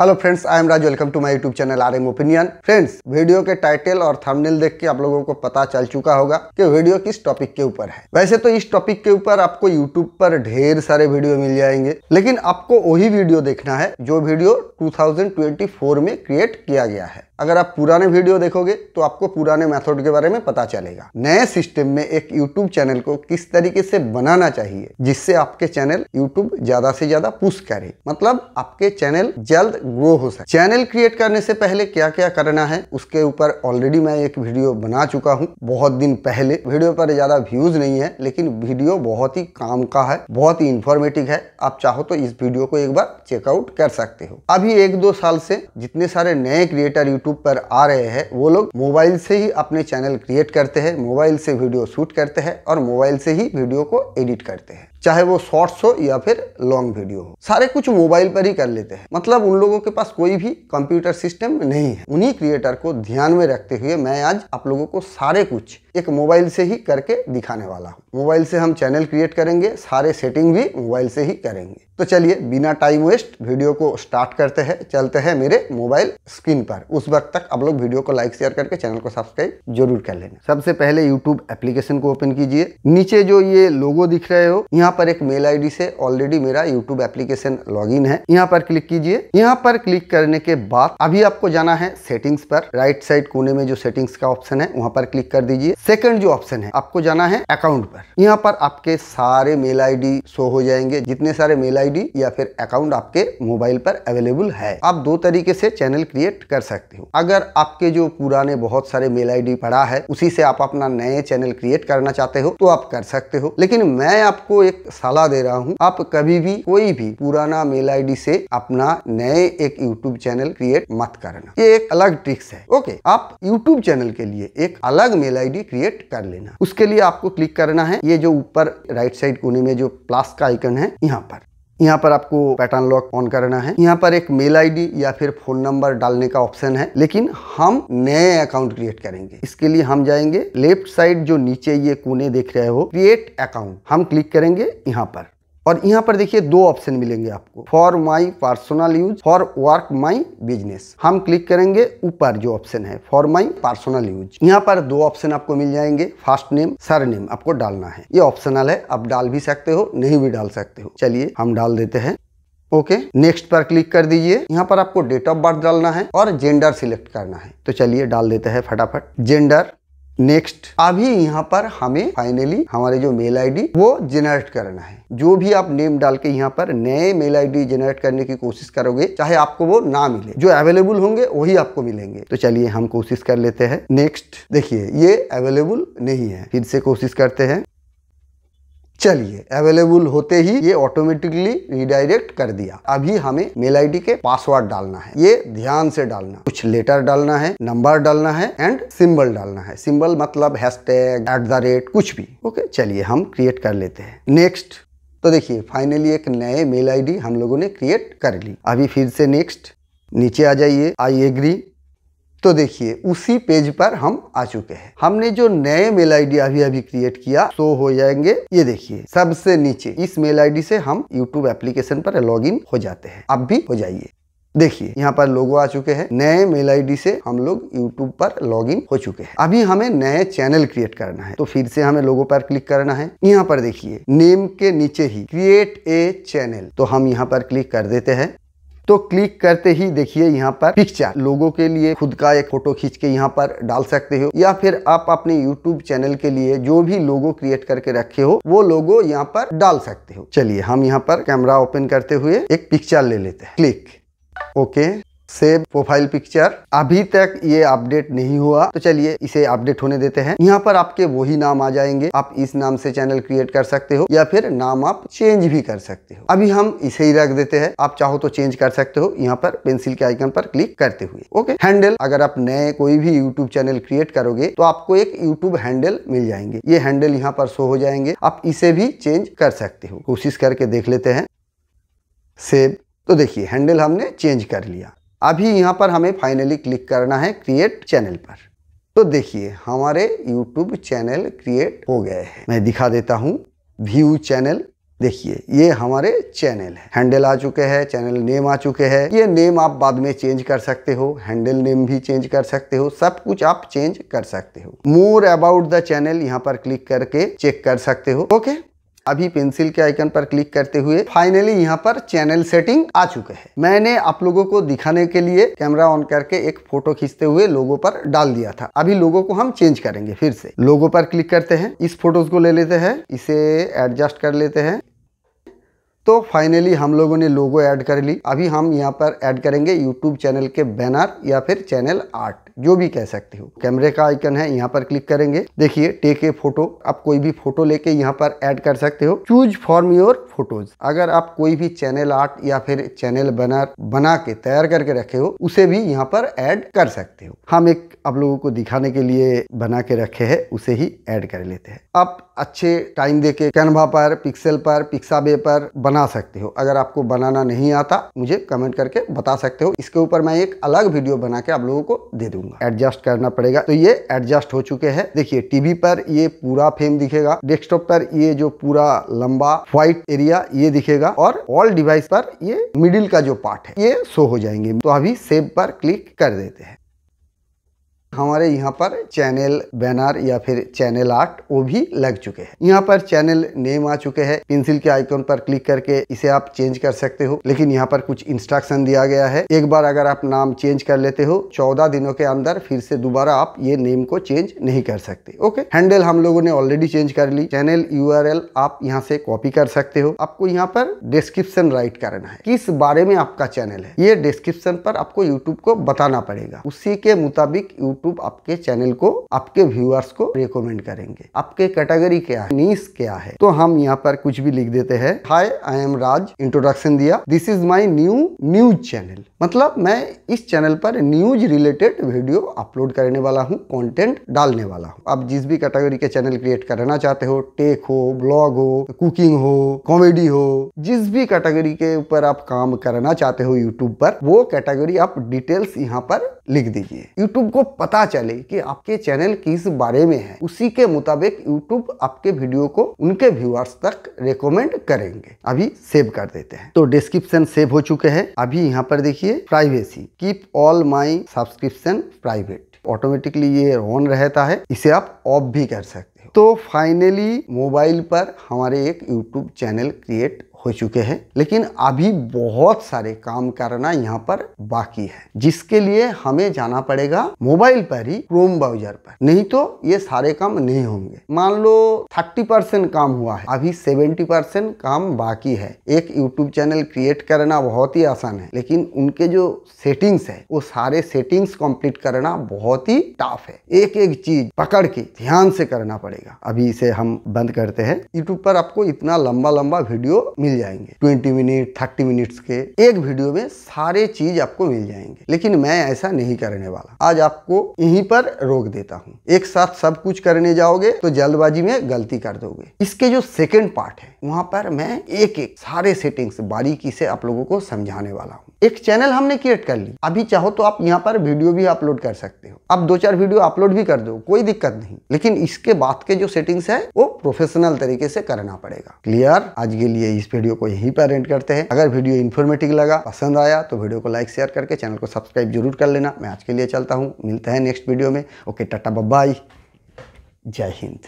Hello friends I am Raj welcome to my YouTube channel R M opinion friends video के title और thumbnail देख के आप लोगों को पता चल चुका होगा कि वीडियो किस टॉपिक के ऊपर है वैसे तो इस टॉपिक के ऊपर आपको यूट्यूब पर ढेर सारे वीडियो मिल जाएंगे लेकिन आपको वही वीडियो देखना है जो वीडियो टू में क्रिएट किया गया है अगर आप पुराने वीडियो देखोगे तो आपको पुराने मेथड के बारे में पता चलेगा नए सिस्टम में एक यूट्यूब चैनल को किस तरीके से बनाना चाहिए जिससे आपके चैनल यूट्यूब ज्यादा से ज्यादा पुश करे मतलब आपके चैनल जल्द ग्रो हो सके चैनल क्रिएट करने से पहले क्या क्या करना है उसके ऊपर ऑलरेडी मैं एक वीडियो बना चुका हूँ बहुत दिन पहले वीडियो पर ज्यादा व्यूज नहीं है लेकिन वीडियो बहुत ही काम का है बहुत ही इंफॉर्मेटिव है आप चाहो तो इस वीडियो को एक बार चेकआउट कर सकते हो अभी एक दो साल से जितने सारे नए क्रिएटर यूट्यूब यूट्यूब पर आ रहे हैं वो लोग मोबाइल से ही अपने चैनल क्रिएट करते हैं मोबाइल से वीडियो शूट करते हैं और मोबाइल से ही वीडियो को एडिट करते हैं चाहे वो शॉर्ट्स हो या फिर लॉन्ग वीडियो हो सारे कुछ मोबाइल पर ही कर लेते हैं मतलब उन लोगों के पास कोई भी कंप्यूटर सिस्टम नहीं है उन्हीं क्रिएटर को ध्यान में रखते हुए मैं आज आप लोगों को सारे कुछ एक मोबाइल से ही करके दिखाने वाला हूँ मोबाइल से हम चैनल क्रिएट करेंगे सारे सेटिंग भी मोबाइल से ही करेंगे तो चलिए बिना टाइम वेस्ट वीडियो को स्टार्ट करते हैं चलते हैं मेरे मोबाइल स्क्रीन पर उस वक्त तक आप लोग वीडियो को लाइक शेयर करके चैनल को सब्सक्राइब जरूर कर लेना सबसे पहले यूट्यूब एप्लीकेशन को ओपन कीजिए नीचे जो ये लोगो दिख रहे हो यहाँ यहाँ पर एक मेल आईडी से ऑलरेडी मेरा यूट्यूब एप्लीकेशन लॉगिन है यहाँ पर क्लिक कीजिए यहाँ पर क्लिक करने के बाद अभी आपको जाना है सेटिंग्स पर राइट साइड कोने में जो सेटिंग्स का ऑप्शन है वहाँ पर क्लिक कर दीजिए सेकंड जो ऑप्शन है आपको जाना है अकाउंट पर यहाँ पर आपके सारे मेल आई शो हो जाएंगे जितने सारे मेल आई या फिर अकाउंट आपके मोबाइल पर अवेलेबल है आप दो तरीके से चैनल क्रिएट कर सकते हो अगर आपके जो पुराने बहुत सारे मेल आई पड़ा है उसी से आप अपना नए चैनल क्रिएट करना चाहते हो तो आप कर सकते हो लेकिन मैं आपको एक एक सलाह दे रहा हूँ आप कभी भी कोई भी पुराना मेल आईडी से अपना नए एक यूट्यूब चैनल क्रिएट मत करना ये एक अलग ट्रिक्स है ओके आप यूट्यूब चैनल के लिए एक अलग मेल आईडी क्रिएट कर लेना उसके लिए आपको क्लिक करना है ये जो ऊपर राइट साइड कोने में जो प्लस का आइकन है यहाँ पर यहाँ पर आपको पैटर्न लॉक ऑन करना है यहाँ पर एक मेल आईडी या फिर फोन नंबर डालने का ऑप्शन है लेकिन हम नए अकाउंट क्रिएट करेंगे इसके लिए हम जाएंगे लेफ्ट साइड जो नीचे ये कोने देख रहे हो क्रिएट अकाउंट हम क्लिक करेंगे यहाँ पर और यहाँ पर देखिए दो ऑप्शन मिलेंगे आपको for my personal use for work my business हम क्लिक करेंगे ऊपर जो ऑप्शन है फॉर माई पर्सनल यूज यहाँ पर दो ऑप्शन आपको मिल जाएंगे फर्स्ट नेम सर नेम आपको डालना है ये ऑप्शनल है आप डाल भी सकते हो नहीं भी डाल सकते हो चलिए हम डाल देते हैं ओके okay, नेक्स्ट पर क्लिक कर दीजिए यहाँ पर आपको डेट ऑफ बर्थ डालना है और जेंडर सिलेक्ट करना है तो चलिए डाल देते हैं फटाफट जेंडर नेक्स्ट अभी यहाँ पर हमें फाइनली हमारे जो मेल आईडी वो जेनरेट करना है जो भी आप नेम डाल के यहाँ पर नए मेल आईडी जेनरेट करने की कोशिश करोगे चाहे आपको वो ना मिले जो अवेलेबल होंगे वही आपको मिलेंगे तो चलिए हम कोशिश कर लेते हैं नेक्स्ट देखिए ये अवेलेबल नहीं है फिर से कोशिश करते हैं चलिए अवेलेबल होते ही ये ऑटोमेटिकली रिडायरेक्ट कर दिया अभी हमें मेल आईडी के पासवर्ड डालना है ये ध्यान से डालना कुछ लेटर डालना है नंबर डालना है एंड सिंबल डालना है सिंबल मतलब हैशटैग एट द रेट कुछ भी ओके चलिए हम क्रिएट कर लेते हैं नेक्स्ट तो देखिए फाइनली एक नए मेल आईडी हम लोगों ने क्रिएट कर ली अभी फिर से नेक्स्ट नीचे आ जाइए आई एग्री तो देखिए उसी पेज पर हम आ चुके हैं हमने जो नए मेल आईडी अभी अभी क्रिएट किया तो हो जाएंगे ये देखिए सबसे नीचे इस मेल आईडी से हम यूट्यूब एप्लीकेशन पर इन हो जाते हैं अब भी हो जाइए देखिए यहाँ पर लोगो आ चुके हैं नए मेल आईडी से हम लोग यूट्यूब पर लॉगिन हो चुके हैं अभी हमें नए चैनल क्रिएट करना है तो फिर से हमें लोगो पर क्लिक करना है यहाँ पर देखिए नेम के नीचे ही क्रिएट ए चैनल तो हम यहाँ पर क्लिक कर देते हैं तो क्लिक करते ही देखिए यहाँ पर पिक्चर लोगों के लिए खुद का एक फोटो खींच के यहाँ पर डाल सकते हो या फिर आप अपने यूट्यूब चैनल के लिए जो भी लोगो क्रिएट करके रखे हो वो लोगो यहाँ पर डाल सकते हो चलिए हम यहाँ पर कैमरा ओपन करते हुए एक पिक्चर ले लेते हैं click okay save profile picture अभी तक ये अपडेट नहीं हुआ तो चलिए इसे अपडेट होने देते हैं यहाँ पर आपके वही नाम आ जाएंगे आप इस नाम से चैनल क्रिएट कर सकते हो या फिर नाम आप चेंज भी कर सकते हो अभी हम इसे ही रख देते हैं आप चाहो तो चेंज कर सकते हो यहाँ पर पेंसिल के आइकन पर क्लिक करते हुए ओके हैंडल अगर आप नए कोई भी यूट्यूब चैनल क्रिएट करोगे तो आपको एक यूट्यूब हैंडल मिल जाएंगे ये हैंडल यहाँ पर शो हो जाएंगे आप इसे भी चेंज कर सकते हो कोशिश करके देख लेते हैं सेव तो देखिए हैंडल हमने चेंज कर लिया अभी यहाँ पर हमें फाइनली क्लिक करना है क्रिएट चैनल पर तो देखिए हमारे यूट्यूब चैनल क्रिएट हो गए हैं मैं दिखा देता हूँ व्यू चैनल देखिए ये हमारे चैनल है हैंडल आ चुके हैं चैनल नेम आ चुके हैं ये नेम आप बाद में चेंज कर सकते हो हैंडल नेम भी चेंज कर सकते हो सब कुछ आप चेंज कर सकते हो मोर अबाउट द चैनल यहाँ पर क्लिक करके चेक कर सकते हो ओके okay? अभी पेंसिल के आइकन पर क्लिक करते हुए फाइनली यहाँ पर चैनल सेटिंग आ चुके हैं मैंने आप लोगों को दिखाने के लिए कैमरा ऑन करके एक फोटो खींचते हुए लोगो पर डाल दिया था अभी लोगो को हम चेंज करेंगे फिर से लोगो पर क्लिक करते हैं इस फोटोज को ले लेते हैं इसे एडजस्ट कर लेते हैं तो फाइनली हम लोगों ने लोगो ऐड कर ली अभी हम यहाँ पर ऐड करेंगे यूट्यूब चैनल के बैनर या फिर चैनल आर्ट जो भी कह सकते हो कैमरे का आइकन है यहाँ पर क्लिक करेंगे देखिए टेक ए फोटो आप कोई भी फोटो लेके यहाँ पर ऐड कर सकते हो चूज फॉर्म योर फोटोज अगर आप कोई भी चैनल आर्ट या फिर चैनल बैनर बना के तैयार करके रखे हो उसे भी यहाँ पर ऐड कर सकते हो हम एक आप लोगों को दिखाने के लिए बना के रखे है उसे ही एड कर लेते हैं आप अच्छे टाइम देके कैनवा पर पिक्सल पर पिक्सा पर बना बना सकते हो अगर आपको बनाना नहीं आता मुझे कमेंट करके बता सकते हो इसके ऊपर मैं एक अलग वीडियो बना के आप लोगों को दे दूंगा एडजस्ट करना पड़ेगा तो ये एडजस्ट हो चुके हैं देखिए टीवी पर ये पूरा फ्रेम दिखेगा डेस्कटॉप पर ये जो पूरा लंबा व्हाइट एरिया ये दिखेगा और ऑल डिवाइस पर ये मिडिल का जो पार्ट है ये शो हो जाएंगे तो अभी सेब पर क्लिक कर देते हैं हमारे यहाँ पर चैनल बैनर या फिर चैनल आर्ट वो भी लग चुके हैं यहाँ पर चैनल नेम आ चुके हैं पेंसिल के आइकॉन पर क्लिक करके इसे आप चेंज कर सकते हो लेकिन यहाँ पर कुछ इंस्ट्रक्शन दिया गया है एक बार अगर आप नाम चेंज कर लेते हो चौदह दिनों के अंदर फिर से दोबारा आप ये नेम को चेंज नहीं कर सकते ओके हैंडल हम लोगों ने ऑलरेडी चेंज कर ली चैनल यू आप यहाँ से कॉपी कर सकते हो आपको यहाँ पर डिस्क्रिप्शन राइट करना है किस बारे में आपका चैनल है ये डिस्क्रिप्शन पर आपको यूट्यूब को बताना पड़ेगा उसी के मुताबिक यूट्यूब यूट्यूब आपके चैनल को आपके व्यूअर्स को रिकमेंड करेंगे आपके कैटेगरी क्या है नीस क्या है तो हम यहाँ पर कुछ भी लिख देते हैं hi I am Raj introduction दिया this is my new news channel मतलब मैं इस चैनल पर न्यूज रिलेटेड वीडियो अपलोड करने वाला हूँ कॉन्टेंट डालने वाला हूँ आप जिस भी कैटेगरी के चैनल क्रिएट करना चाहते हो टेक हो ब्लॉग हो कुकिंग हो कॉमेडी हो जिस भी कैटेगरी के ऊपर आप काम करना चाहते हो यूट्यूब पर वो कैटेगरी आप डिटेल्स यहाँ पर लिख दीजिए यूट्यूब को पता पता चले कि आपके चैनल किस बारे में है उसी के मुताबिक यूट्यूब आपके वीडियो को उनके व्यूअर्स तक रेकमेंड करेंगे अभी सेव कर देते हैं तो डिस्क्रिप्शन सेव हो चुके हैं अभी यहाँ पर देखिए privacy keep all my subscription private automatically ये ऑन रहता है इसे आप ऑफ भी कर सकते तो फाइनली मोबाइल पर हमारे एक यूट्यूब चैनल क्रिएट हो चुके हैं लेकिन अभी बहुत सारे काम करना यहाँ पर बाकी है जिसके लिए हमें जाना पड़ेगा मोबाइल पर ही क्रोम ब्राउजर पर नहीं तो ये सारे काम नहीं होंगे मान लो 30 परसेंट काम हुआ है अभी 70 परसेंट काम बाकी है एक यूट्यूब चैनल क्रिएट करना बहुत ही आसान है लेकिन उनके जो सेटिंग्स है वो सारे सेटिंग्स कम्प्लीट करना बहुत ही टफ है एक एक चीज पकड़ के ध्यान से करना पड़ेगा चलेगा अभी इसे हम बंद करते हैं यूट्यूब पर आपको इतना लंबा लंबा वीडियो मिल जाएंगे ट्वेंटी मिनट थर्टी मिनट्स के एक वीडियो में सारे चीज आपको मिल जाएंगे लेकिन मैं ऐसा नहीं करने वाला आज आपको यहीं पर रोक देता हूँ एक साथ सब कुछ करने जाओगे तो जल्दबाजी में गलती कर दोगे इसके जो सेकेंड पार्ट है वहां पर मैं एक एक सारे से बारीकी से आप लोगों को समझाने वाला हूँ एक चैनल हमने क्रिएट कर ली अभी चाहो तो आप यहाँ पर वीडियो भी अपलोड कर सकते हो आप दो चार वीडियो अपलोड भी कर दो कोई दिक्कत नहीं लेकिन इसके बाद के जो सेटिंग्स है वो प्रोफेशनल तरीके से करना पड़ेगा क्लियर आज के लिए इस वीडियो को यहीं पर एंड करते हैं अगर वीडियो इन्फॉर्मेटिव लगा पसंद आया तो वीडियो को लाइक शेयर करके चैनल को सब्सक्राइब जरूर कर लेना मैं आज के लिए चलता हूँ मिलते हैं नेक्स्ट वीडियो में ओके टाटा बब्बाई जय हिंद